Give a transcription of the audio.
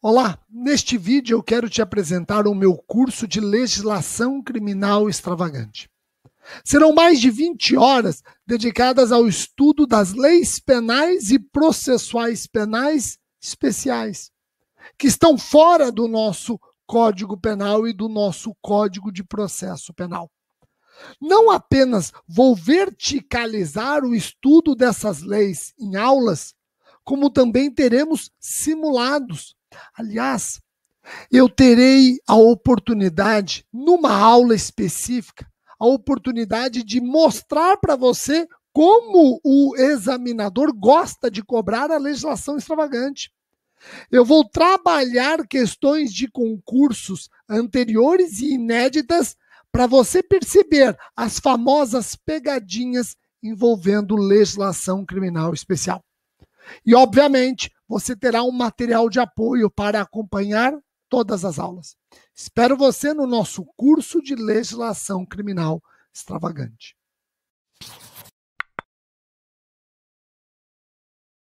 Olá, neste vídeo eu quero te apresentar o meu curso de legislação criminal extravagante. Serão mais de 20 horas dedicadas ao estudo das leis penais e processuais penais especiais, que estão fora do nosso Código Penal e do nosso Código de Processo Penal. Não apenas vou verticalizar o estudo dessas leis em aulas, como também teremos simulados Aliás, eu terei a oportunidade, numa aula específica, a oportunidade de mostrar para você como o examinador gosta de cobrar a legislação extravagante. Eu vou trabalhar questões de concursos anteriores e inéditas para você perceber as famosas pegadinhas envolvendo legislação criminal especial. E, obviamente, você terá um material de apoio para acompanhar todas as aulas. Espero você no nosso curso de legislação criminal extravagante.